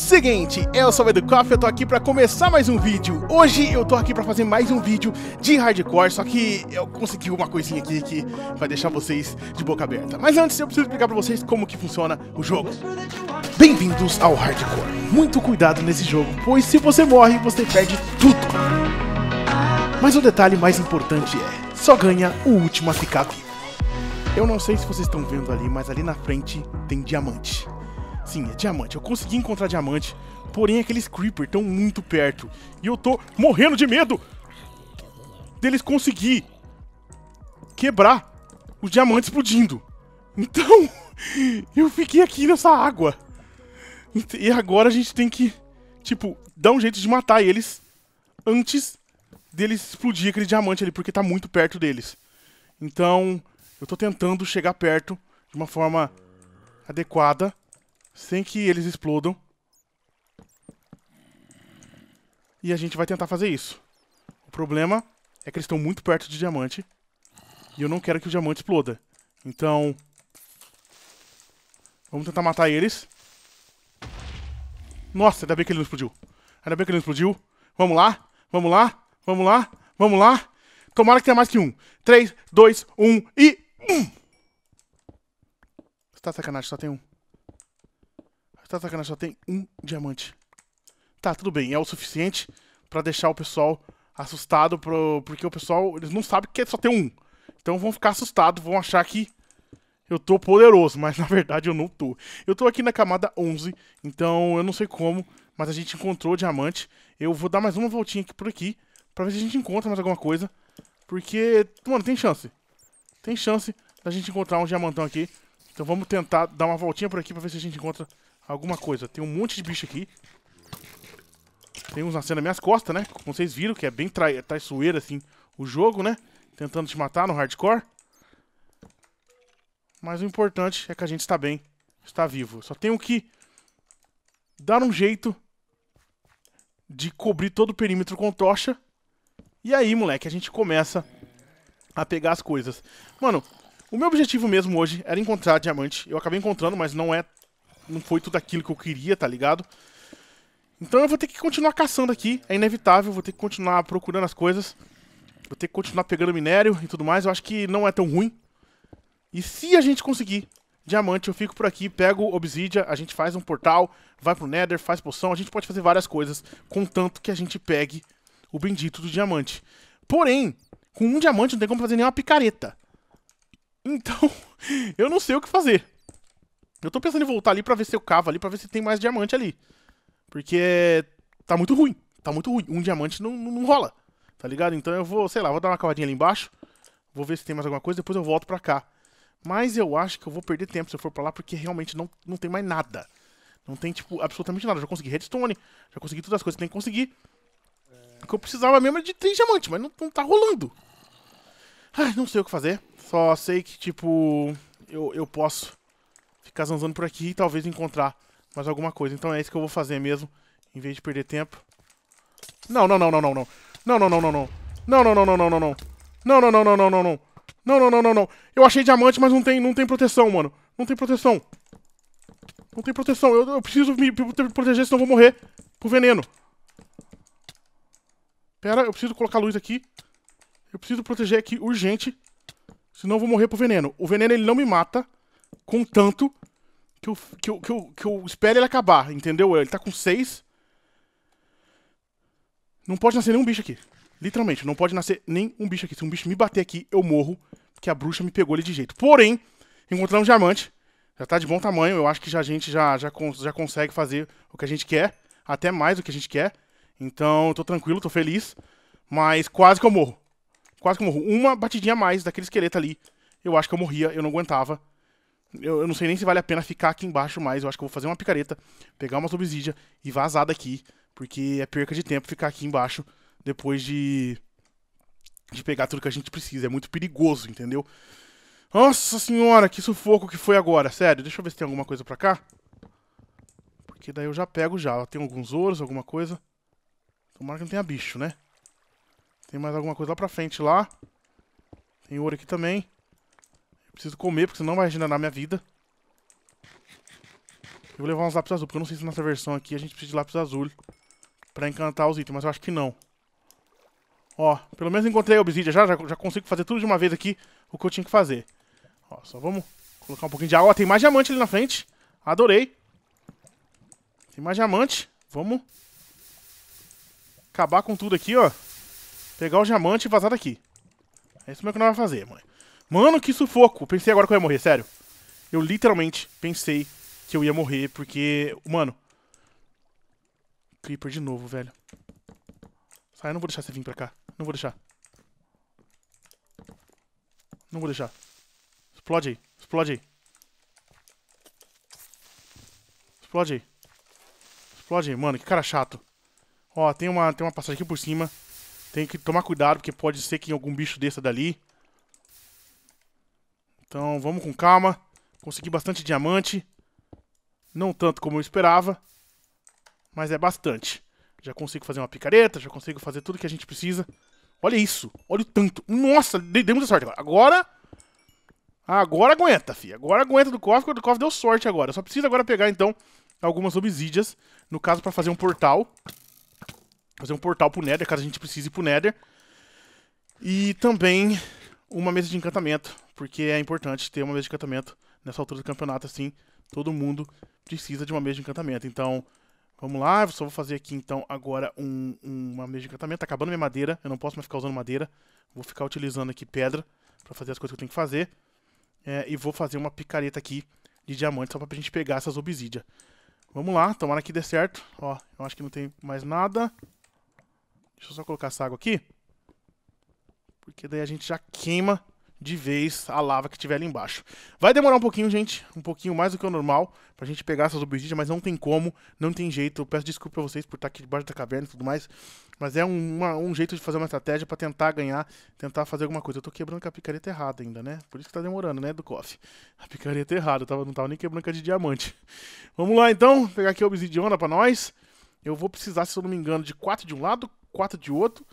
Seguinte, eu sou o Edu Coffee, eu tô aqui pra começar mais um vídeo. Hoje eu tô aqui pra fazer mais um vídeo de hardcore, só que eu consegui uma coisinha aqui que vai deixar vocês de boca aberta. Mas antes eu preciso explicar pra vocês como que funciona o jogo. Bem-vindos ao hardcore. Muito cuidado nesse jogo, pois se você morre, você perde tudo. Mas o detalhe mais importante é, só ganha o último a ficar vivo. Eu não sei se vocês estão vendo ali, mas ali na frente tem diamante. Sim, é diamante. Eu consegui encontrar diamante. Porém, aqueles creeper estão muito perto. E eu tô morrendo de medo deles conseguir quebrar os diamantes explodindo. Então, eu fiquei aqui nessa água. E agora a gente tem que, tipo, dar um jeito de matar eles antes deles explodir aquele diamante ali, porque tá muito perto deles. Então, eu tô tentando chegar perto de uma forma adequada sem que eles explodam. E a gente vai tentar fazer isso. O problema é que eles estão muito perto de diamante. E eu não quero que o diamante exploda. Então... Vamos tentar matar eles. Nossa, ainda bem que ele não explodiu. Ainda bem que ele não explodiu. Vamos lá, vamos lá, vamos lá, vamos lá. Tomara que tenha mais que um. 3, 2, 1 e... Você tá sacanagem, só tem um. Tá atacando só tem um diamante. Tá, tudo bem, é o suficiente para deixar o pessoal assustado, pro, porque o pessoal, eles não sabem que é só tem um. Então vão ficar assustados, vão achar que eu tô poderoso, mas na verdade eu não tô. Eu tô aqui na camada 11, então eu não sei como, mas a gente encontrou o diamante. Eu vou dar mais uma voltinha aqui por aqui, pra ver se a gente encontra mais alguma coisa. Porque, mano, tem chance. Tem chance da gente encontrar um diamantão aqui. Então vamos tentar dar uma voltinha por aqui pra ver se a gente encontra alguma coisa. Tem um monte de bicho aqui. Tem uns nascendo nas minhas costas, né? Como vocês viram, que é bem trai é traiçoeiro, assim, o jogo, né? Tentando te matar no hardcore. Mas o importante é que a gente está bem, está vivo. Só tenho que dar um jeito de cobrir todo o perímetro com tocha. E aí, moleque, a gente começa a pegar as coisas. Mano, o meu objetivo mesmo hoje era encontrar diamante. Eu acabei encontrando, mas não é não foi tudo aquilo que eu queria, tá ligado? Então eu vou ter que continuar caçando aqui, é inevitável, vou ter que continuar procurando as coisas. Vou ter que continuar pegando minério e tudo mais, eu acho que não é tão ruim. E se a gente conseguir diamante, eu fico por aqui, pego obsidia, a gente faz um portal, vai pro nether, faz poção, a gente pode fazer várias coisas, contanto que a gente pegue o bendito do diamante. Porém, com um diamante não tem como fazer nenhuma picareta. Então, eu não sei o que fazer. Eu tô pensando em voltar ali pra ver se eu cavo ali, pra ver se tem mais diamante ali. Porque tá muito ruim. Tá muito ruim. Um diamante não, não, não rola. Tá ligado? Então eu vou, sei lá, vou dar uma cavadinha ali embaixo. Vou ver se tem mais alguma coisa, depois eu volto pra cá. Mas eu acho que eu vou perder tempo se eu for pra lá, porque realmente não, não tem mais nada. Não tem, tipo, absolutamente nada. já consegui redstone, já consegui todas as coisas que tem que conseguir. O que eu precisava mesmo era de três diamantes, mas não, não tá rolando. Ai, não sei o que fazer. Só sei que, tipo, eu, eu posso ficar zanzando por aqui e talvez encontrar mais alguma coisa. Então é isso que eu vou fazer mesmo, em vez de perder tempo. Não, não, não, não, não, não. Não, não, não, não, não. Não, não, não, não, não, não, não. Não, não, não, não, não, não, não. Não, não, não, não, não. Eu achei diamante, mas não tem, não tem proteção, mano. Não tem proteção. Não tem proteção. Eu, eu preciso me proteger, senão eu vou morrer pro veneno. Pera, eu preciso colocar luz aqui. Eu preciso proteger aqui urgente. Senão eu vou morrer pro veneno. O veneno ele não me mata contanto que eu, que eu, que eu, que eu espere ele acabar, entendeu? Ele tá com 6. Não pode nascer nenhum bicho aqui. Literalmente, não pode nascer nem um bicho aqui. Se um bicho me bater aqui, eu morro, porque a bruxa me pegou ele de jeito. Porém, encontramos diamante. Já tá de bom tamanho. Eu acho que já a gente já, já, já consegue fazer o que a gente quer. Até mais do que a gente quer. Então, tô tranquilo, tô feliz. Mas quase que eu morro. Quase que eu morro. Uma batidinha a mais daquele esqueleto ali. Eu acho que eu morria, eu não aguentava. Eu, eu, não sei nem se vale a pena ficar aqui embaixo mais. Eu acho que eu vou fazer uma picareta, pegar uma subsídia e vazar daqui. Porque é perca de tempo ficar aqui embaixo depois de, de pegar tudo que a gente precisa. É muito perigoso, entendeu? Nossa senhora, que sufoco que foi agora. Sério, deixa eu ver se tem alguma coisa pra cá. Porque daí eu já pego já. Tem alguns ouros, alguma coisa. Tomara que não tenha bicho, né? Tem mais alguma coisa lá pra frente lá. Tem ouro aqui também. Preciso comer, porque senão vai regenerar minha vida. Eu vou levar uns lápis azul, porque eu não sei se nessa versão aqui a gente precisa de lápis azul pra encantar os itens, mas eu acho que não. Ó, pelo menos encontrei a obsidia já, já, já consigo fazer tudo de uma vez aqui o que eu tinha que fazer. Ó, só vamos colocar um pouquinho de água. Ó, tem mais diamante ali na frente. Adorei. Tem mais diamante. Vamos acabar com tudo aqui, ó. Pegar o diamante e vazar daqui. É isso mesmo que nós vamos fazer, mãe. Mano, que sufoco. Pensei agora que eu ia morrer, sério. Eu literalmente pensei que eu ia morrer, porque... Mano. Creeper de novo, velho. Sai, eu não vou deixar você vir pra cá. Não vou deixar. Não vou deixar. Explode aí. Explode aí. Explode aí. Explode aí. Mano, que cara chato. Ó, tem uma, tem uma passagem aqui por cima. Tem que tomar cuidado, porque pode ser que algum bicho desça dali. Então vamos com calma. Consegui bastante diamante. Não tanto como eu esperava, mas é bastante. Já consigo fazer uma picareta, já consigo fazer tudo que a gente precisa. Olha isso, olha o tanto. Nossa, dei, muita sorte agora. Agora, agora aguenta, fi. Agora aguenta do cofre, porque o cofre deu sorte agora. só preciso agora pegar, então, algumas obsidias, No caso, pra fazer um portal. Fazer um portal pro Nether, caso a gente precise ir pro Nether. E também uma mesa de encantamento, porque é importante ter uma mesa de encantamento nessa altura do campeonato, assim, todo mundo precisa de uma mesa de encantamento. Então, vamos lá, eu só vou fazer aqui então agora um, um, uma mesa de encantamento. Tá acabando minha madeira, eu não posso mais ficar usando madeira, vou ficar utilizando aqui pedra para fazer as coisas que eu tenho que fazer. É, e vou fazer uma picareta aqui de diamante só pra gente pegar essas obsidian. Vamos lá, tomara que dê certo. Ó, eu acho que não tem mais nada. Deixa eu só colocar essa água aqui porque daí a gente já queima de vez a lava que tiver ali embaixo. Vai demorar um pouquinho, gente, um pouquinho mais do que o normal, pra gente pegar essas obsidias, mas não tem como, não tem jeito. Eu peço desculpa a vocês por estar aqui debaixo da caverna e tudo mais, mas é um, uma, um jeito de fazer uma estratégia para tentar ganhar, tentar fazer alguma coisa. Eu tô quebrando com a picareta errada ainda, né? Por isso que tá demorando, né, do cofre. A picareta errada, eu tava, não tava nem quebrando com a de diamante. Vamos lá, então, pegar aqui a obsidiana pra nós. Eu vou precisar, se eu não me engano, de 4 de um lado, 4 de outro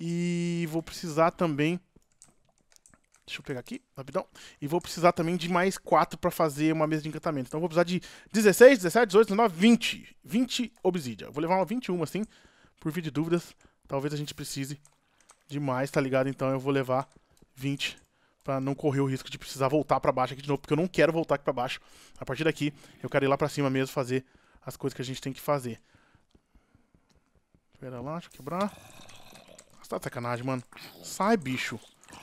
e vou precisar também... Deixa eu pegar aqui, rapidão. E vou precisar também de mais 4 para fazer uma mesa de encantamento. Então vou precisar de 16, 17, 18, 19, 20. 20 obsidia. Vou levar uma 21, assim, por via de dúvidas. Talvez a gente precise de mais, tá ligado? Então eu vou levar 20 para não correr o risco de precisar voltar para baixo aqui de novo, porque eu não quero voltar aqui para baixo. A partir daqui, eu quero ir lá para cima mesmo fazer as coisas que a gente tem que fazer. Espera lá, deixa eu quebrar. Tá sacanagem, mano. Sai, bicho.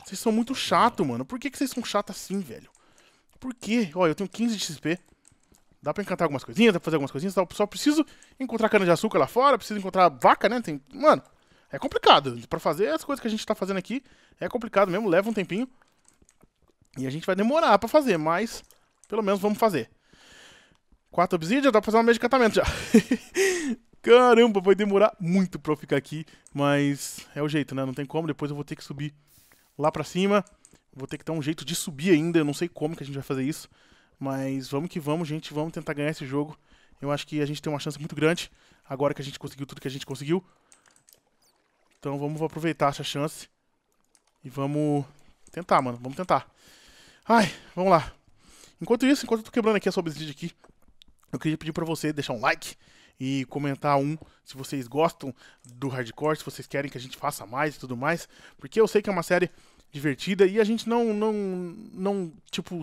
Vocês são muito chato, mano. Por que, que vocês são chatos assim, velho? Por quê? Olha, eu tenho 15 de XP. Dá pra encantar algumas coisinhas, dá pra fazer algumas coisinhas. Só preciso encontrar cana-de-açúcar lá fora, preciso encontrar vaca, né? Tem... Mano, é complicado. Pra fazer as coisas que a gente tá fazendo aqui, é complicado mesmo, leva um tempinho. E a gente vai demorar pra fazer, mas pelo menos vamos fazer. Quatro obsidian, dá pra fazer uma mesa de encantamento já. Caramba, vai demorar muito pra eu ficar aqui, mas é o jeito, né? Não tem como, depois eu vou ter que subir lá pra cima. Vou ter que dar um jeito de subir ainda, eu não sei como que a gente vai fazer isso. Mas vamos que vamos, gente, vamos tentar ganhar esse jogo. Eu acho que a gente tem uma chance muito grande, agora que a gente conseguiu tudo que a gente conseguiu. Então vamos aproveitar essa chance e vamos tentar, mano, vamos tentar. Ai, vamos lá. Enquanto isso, enquanto eu tô quebrando aqui essa obsidian aqui, eu queria pedir pra você deixar um like, e comentar um se vocês gostam do hardcore, se vocês querem que a gente faça mais e tudo mais, porque eu sei que é uma série divertida e a gente não não não tipo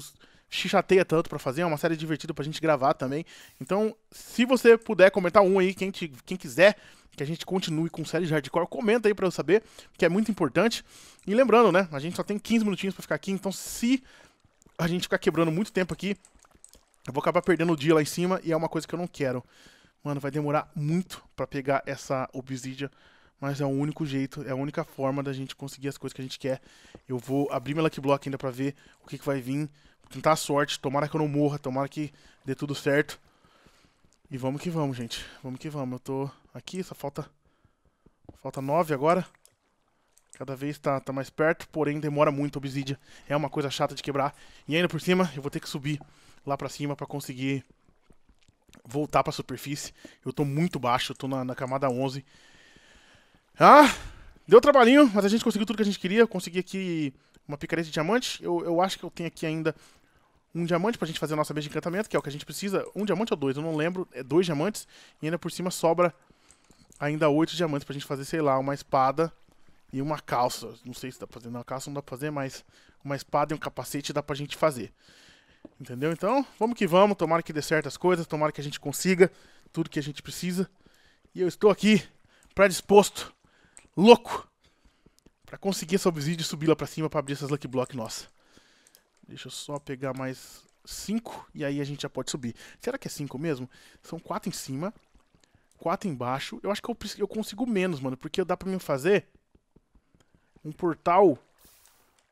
chateia tanto para fazer, é uma série divertida pra gente gravar também. Então, se você puder comentar um aí, quem, te, quem quiser que a gente continue com série de hardcore, comenta aí para eu saber, que é muito importante. E lembrando, né, a gente só tem 15 minutinhos para ficar aqui, então se a gente ficar quebrando muito tempo aqui, eu vou acabar perdendo o dia lá em cima e é uma coisa que eu não quero. Mano, vai demorar muito para pegar essa obsidia, mas é o único jeito, é a única forma da gente conseguir as coisas que a gente quer. Eu vou abrir meu luck block ainda para ver o que, que vai vir, tentar a sorte, tomara que eu não morra, tomara que dê tudo certo. E vamos que vamos, gente. Vamos que vamos. Eu tô aqui, só falta falta nove agora. Cada vez tá, tá mais perto, porém demora muito a obsidia. É uma coisa chata de quebrar. E ainda por cima, eu vou ter que subir lá pra cima pra conseguir voltar para a superfície. Eu tô muito baixo, estou tô na, na, camada 11. Ah, deu trabalhinho, mas a gente conseguiu tudo que a gente queria. consegui aqui uma picareta de diamante. Eu, eu acho que eu tenho aqui ainda um diamante pra gente fazer a nossa mesa de encantamento, que é o que a gente precisa. Um diamante ou dois, eu não lembro. É dois diamantes e ainda por cima sobra ainda oito diamantes pra gente fazer, sei lá, uma espada e uma calça. Não sei se dá pra fazer. uma calça não dá pra fazer, mas uma espada e um capacete dá pra gente fazer. Entendeu? Então, vamos que vamos. Tomara que dê certas coisas, tomara que a gente consiga tudo que a gente precisa. E eu estou aqui predisposto, louco, para conseguir essa obsidian e subir lá para cima para abrir essas lucky block nossa. Deixa eu só pegar mais cinco e aí a gente já pode subir. Será que é cinco mesmo? São quatro em cima, quatro embaixo. Eu acho que eu, eu consigo menos, mano, porque dá para mim fazer um portal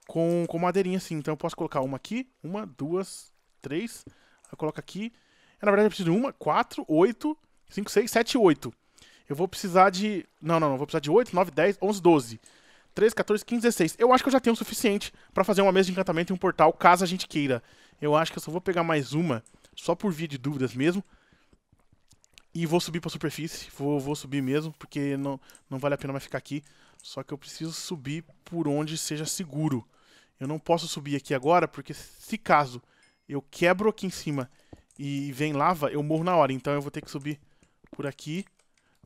com, com madeirinha assim. Então eu posso colocar uma aqui, uma, duas, três. Eu coloco aqui. Eu, é, na verdade, eu preciso de uma, quatro, oito, cinco, seis, sete, oito. Eu vou precisar de... Não, não, não. Vou precisar de oito, nove, dez, onze, doze. 13, 14, 15, 16. Eu acho que eu já tenho o suficiente para fazer uma mesa de encantamento e um portal, caso a gente queira. Eu acho que eu só vou pegar mais uma, só por via de dúvidas mesmo. E vou subir pra superfície. Vou, vou subir mesmo, porque não, não vale a pena mais ficar aqui. Só que eu preciso subir por onde seja seguro. Eu não posso subir aqui agora, porque se caso eu quebro aqui em cima e vem lava, eu morro na hora. Então eu vou ter que subir por aqui.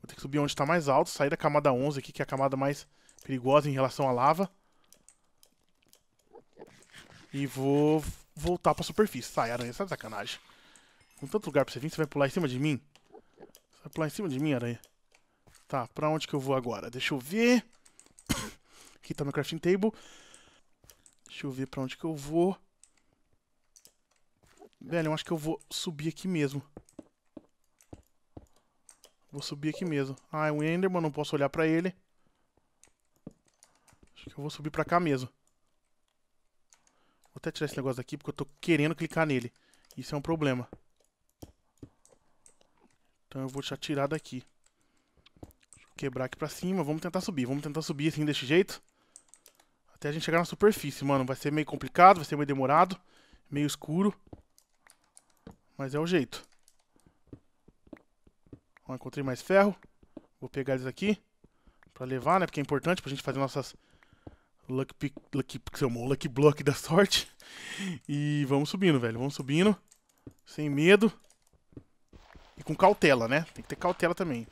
Vou ter que subir onde está mais alto, sair da camada 11 aqui, que é a camada mais perigosa em relação à lava. E vou voltar para a superfície. Sai, aranha, sai de sacanagem. Com tanto lugar para você vir, você vai pular em cima de mim? Você vai pular em cima de mim, aranha? Tá, para onde que eu vou agora? Deixa eu ver. Aqui está meu crafting table. Deixa eu ver para onde que eu vou. Velho, eu acho que eu vou subir aqui mesmo. Vou subir aqui mesmo. Ah, é um Enderman, não posso olhar pra ele. Acho que eu vou subir pra cá mesmo. Vou até tirar esse negócio daqui, porque eu tô querendo clicar nele. Isso é um problema. Então eu vou te tirar daqui. Quebrar aqui pra cima. Vamos tentar subir. Vamos tentar subir assim, desse jeito. Até a gente chegar na superfície, mano. Vai ser meio complicado, vai ser meio demorado. Meio escuro. Mas é o jeito. encontrei mais ferro. Vou pegar eles aqui. Pra levar, né? Porque é importante pra gente fazer nossas... Lucky, pick, lucky, chamou, lucky block da sorte. E vamos subindo, velho. Vamos subindo. Sem medo. E com cautela, né? Tem que ter cautela também.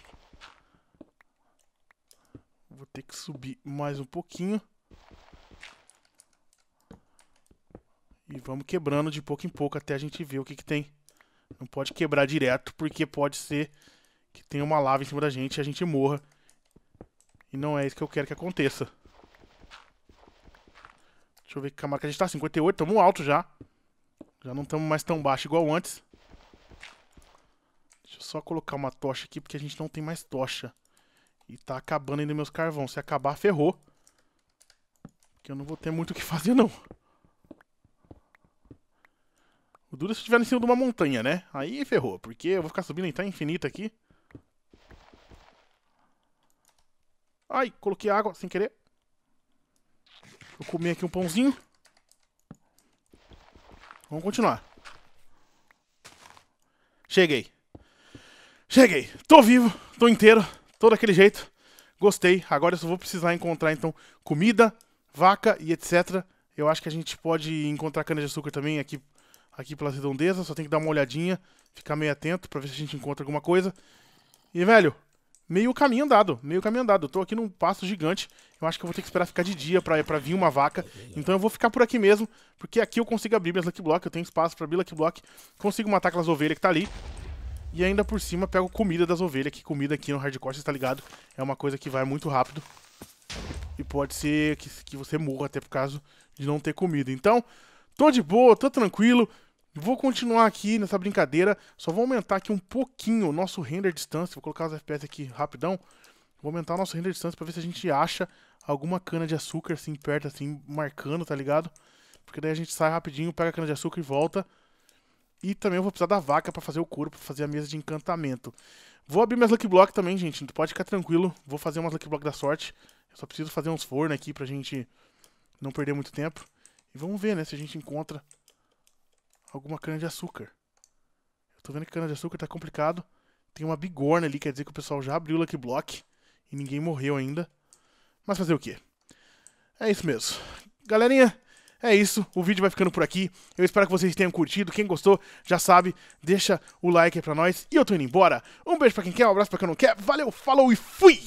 Vou ter que subir mais um pouquinho. E vamos quebrando de pouco em pouco até a gente ver o que, que tem não pode quebrar direto, porque pode ser que tenha uma lava em cima da gente e a gente morra. E não é isso que eu quero que aconteça. Deixa eu ver que a marca a gente tá. 58, estamos alto já. Já não estamos mais tão baixo igual antes. Deixa eu só colocar uma tocha aqui, porque a gente não tem mais tocha. E tá acabando ainda meus carvão. Se acabar, ferrou. Porque eu não vou ter muito o que fazer, não. O duro se estiver em cima de uma montanha, né? Aí ferrou, porque eu vou ficar subindo então infinita aqui. Ai, coloquei água sem querer. Vou comer aqui um pãozinho. Vamos continuar. Cheguei. Cheguei. Tô vivo, tô inteiro, tô daquele jeito. Gostei. Agora eu só vou precisar encontrar, então, comida, vaca e etc. Eu acho que a gente pode encontrar cana-de-açúcar também aqui aqui pelas redondezas, só tem que dar uma olhadinha, ficar meio atento pra ver se a gente encontra alguma coisa. E, velho, meio caminho andado, meio caminho andado. Eu tô aqui num passo gigante, eu acho que eu vou ter que esperar ficar de dia pra, pra vir uma vaca. Então eu vou ficar por aqui mesmo, porque aqui eu consigo abrir minhas Lucky Block, eu tenho espaço pra abrir Lucky Block, consigo matar aquelas ovelhas que tá ali. E ainda por cima pego comida das ovelhas, que comida aqui no hardcore, você tá ligado? É uma coisa que vai muito rápido. E pode ser que, que você morra até por causa de não ter comida. Então, tô de boa, tô tranquilo. Vou continuar aqui nessa brincadeira, só vou aumentar aqui um pouquinho o nosso render distância, vou colocar os FPS aqui rapidão, vou aumentar o nosso render distância para ver se a gente acha alguma cana de açúcar assim perto, assim, marcando, tá ligado? Porque daí a gente sai rapidinho, pega a cana de açúcar e volta. E também eu vou precisar da vaca para fazer o couro, para fazer a mesa de encantamento. Vou abrir minhas Lucky Block também, gente, então pode ficar tranquilo, vou fazer umas Lucky Block da sorte. Eu só preciso fazer uns fornos aqui pra gente não perder muito tempo. E vamos ver, né, se a gente encontra alguma cana de açúcar. Eu tô vendo que cana de açúcar tá complicado. Tem uma bigorna ali, quer dizer que o pessoal já abriu o Lucky Block e ninguém morreu ainda. Mas fazer o quê? É isso mesmo. Galerinha, é isso. O vídeo vai ficando por aqui. Eu espero que vocês tenham curtido. Quem gostou, já sabe, deixa o like aí pra nós. E eu tô indo embora. Um beijo pra quem quer, um abraço pra quem não quer. Valeu, falou e fui!